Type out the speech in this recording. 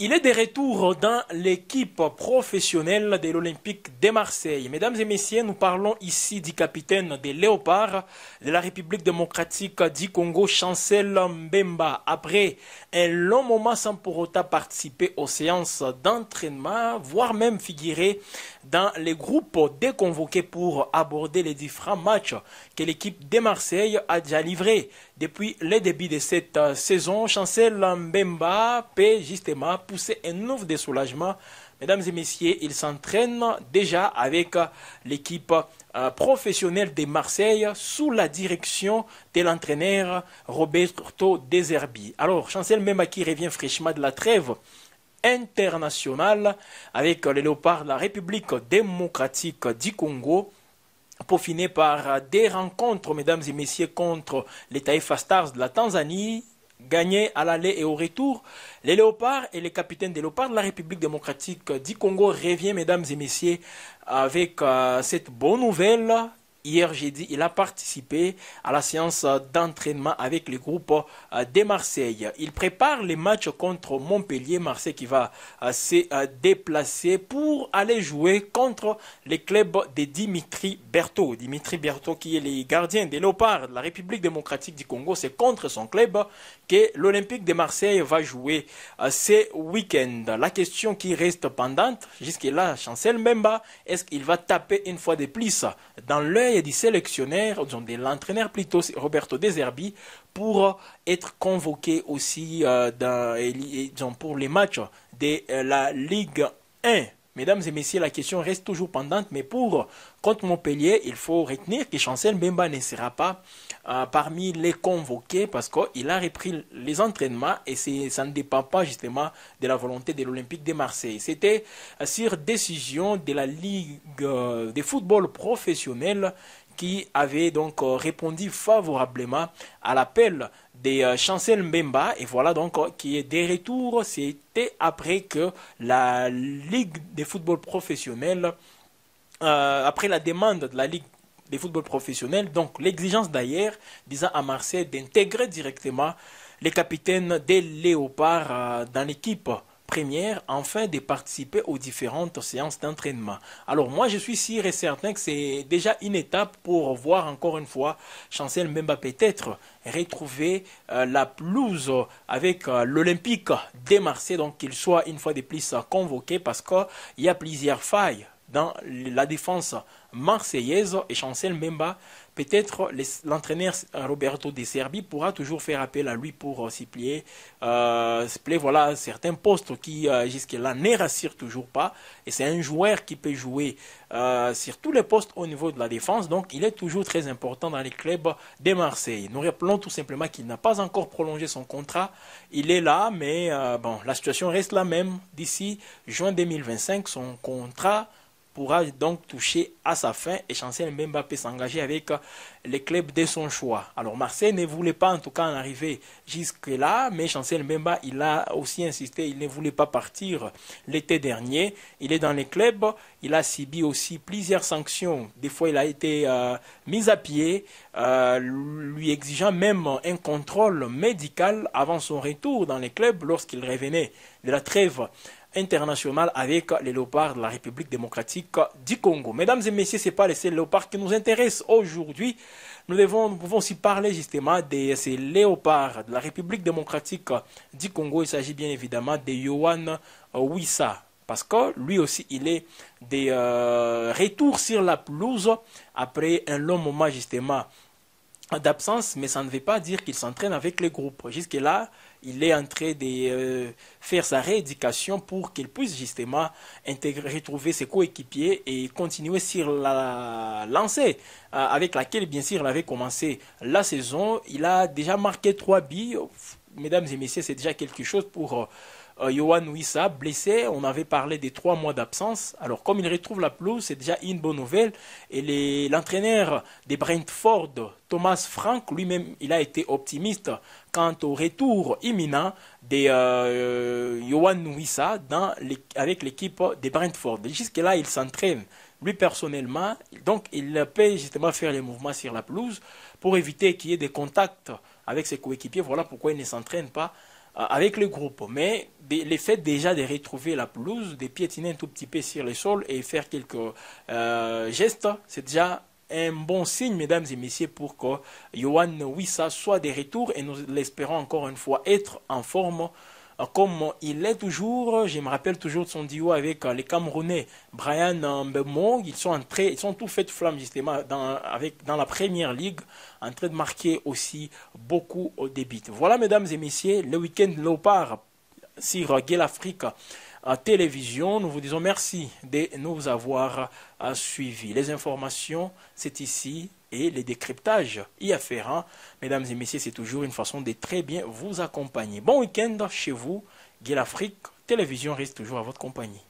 Il est de retour dans l'équipe professionnelle de l'Olympique de Marseille. Mesdames et messieurs, nous parlons ici du capitaine des Léopards de la République démocratique du Congo, Chancel Mbemba. Après un long moment sans pour autant participer aux séances d'entraînement, voire même figurer dans les groupes déconvoqués pour aborder les différents matchs que l'équipe de Marseille a déjà livrés depuis le début de cette euh, saison. Chancel Mbemba peut justement pousser un nouveau soulagement. Mesdames et messieurs, il s'entraîne déjà avec euh, l'équipe euh, professionnelle de Marseille sous la direction de l'entraîneur Roberto Deserbi. Alors, Chancel Mbemba qui revient fraîchement de la trêve international avec les léopards de la République démocratique du Congo peaufiné par des rencontres, mesdames et messieurs, contre les Taifa Stars de la Tanzanie, gagné à l'aller et au retour. Les léopards et les capitaines des léopards de la République démocratique du Congo revient, mesdames et messieurs, avec euh, cette bonne nouvelle Hier, j'ai dit, il a participé à la séance d'entraînement avec le groupe euh, de Marseille. Il prépare les matchs contre Montpellier, Marseille qui va euh, se euh, déplacer pour aller jouer contre le club de Dimitri Berthaud. Dimitri Berthaud qui est le gardien des Léopards de la République démocratique du Congo. C'est contre son club que l'Olympique de Marseille va jouer ce week-end. La question qui reste pendante, jusque-là, Chancel Memba, est-ce qu'il va taper une fois de plus dans l'œil des du sélectionneur, de l'entraîneur plutôt, Roberto Deserbi, pour être convoqué aussi euh, dans, pour les matchs de euh, la Ligue 1. Mesdames et messieurs, la question reste toujours pendante, mais pour contre Montpellier, il faut retenir que Chancel Bemba ne sera pas euh, parmi les convoqués parce qu'il a repris les entraînements et ça ne dépend pas justement de la volonté de l'Olympique de Marseille. C'était euh, sur décision de la Ligue euh, de football professionnel qui avait donc euh, répondu favorablement à l'appel des euh, Chancel Mbemba. Et voilà donc euh, qui est des retours. C'était après que la Ligue des football professionnels après la demande de la Ligue des football professionnels, donc l'exigence d'ailleurs disant à Marseille d'intégrer directement les capitaines des Léopards dans l'équipe première enfin de participer aux différentes séances d'entraînement. Alors moi je suis sûr et certain que c'est déjà une étape pour voir encore une fois Chancel Memba peut-être retrouver euh, la pelouse avec euh, l'Olympique de Marseille, donc qu'il soit une fois de plus convoqué parce qu'il y a plusieurs failles dans la défense marseillaise et Chancel Memba. Peut-être l'entraîneur euh, Roberto De Serbi pourra toujours faire appel à lui pour euh, s'y plier. Euh, voilà, certains postes qui jusque-là ne rassurent toujours pas. Et c'est un joueur qui peut jouer sur tous les postes au niveau de la défense. Donc il est toujours très important dans les clubs de Marseille. Nous rappelons tout simplement qu'il n'a pas encore prolongé son contrat. Il est là, mais bon, la situation reste la même. D'ici juin 2025, son contrat pourra donc toucher à sa fin et Chancel Mbemba peut s'engager avec euh, les clubs de son choix. Alors Marseille ne voulait pas en tout cas en arriver jusque-là, mais Chancel Mbemba, il a aussi insisté, il ne voulait pas partir l'été dernier. Il est dans les clubs, il a subi aussi plusieurs sanctions. Des fois, il a été euh, mis à pied, euh, lui exigeant même un contrôle médical avant son retour dans les clubs lorsqu'il revenait de la trêve international avec les léopards de la République démocratique du Congo. Mesdames et messieurs, ce n'est pas les seul léopards qui nous intéressent aujourd'hui. Nous, devons, nous pouvons aussi parler justement de ces léopards de la République démocratique du Congo. Il s'agit bien évidemment de Yohan Wissa parce que lui aussi, il est de retour retours sur la pelouse après un long moment justement d'absence, mais ça ne veut pas dire qu'il s'entraîne avec le groupe. Jusque-là, il est en train de euh, faire sa rééducation pour qu'il puisse justement retrouver ses coéquipiers et continuer sur la lancée euh, avec laquelle, bien sûr, il avait commencé la saison. Il a déjà marqué trois billes. Mesdames et messieurs, c'est déjà quelque chose pour euh, euh, Johan Wissa, blessé, on avait parlé des trois mois d'absence. Alors comme il retrouve la pelouse, c'est déjà une bonne nouvelle. Et l'entraîneur des Brentford, Thomas Frank, lui-même, il a été optimiste quant au retour imminent de euh, Johan euh, Wissa avec l'équipe des Brentford. Jusque-là, il s'entraîne lui personnellement, donc il peut justement faire les mouvements sur la pelouse pour éviter qu'il y ait des contacts avec ses coéquipiers. Voilà pourquoi il ne s'entraîne pas euh, avec le groupe. Mais le fait déjà de retrouver la pelouse, de piétiner un tout petit peu sur le sol et faire quelques euh, gestes, c'est déjà un bon signe, mesdames et messieurs, pour que Johan Wissa soit de retour et nous l'espérons encore une fois être en forme euh, comme il est toujours, je me rappelle toujours de son duo avec euh, les Camerounais, Brian euh, Mbemo, ils sont entrés, ils sont tout faits de flammes, justement dans, la première ligue, en train de marquer aussi beaucoup au débit. Voilà, mesdames et messieurs, le week-end Léopard sur Gale Afrique à télévision. Nous vous disons merci de nous avoir suivis. Les informations, c'est ici et les décryptages y afférents. Mesdames et messieurs, c'est toujours une façon de très bien vous accompagner. Bon week-end chez vous. Guy Télévision reste toujours à votre compagnie.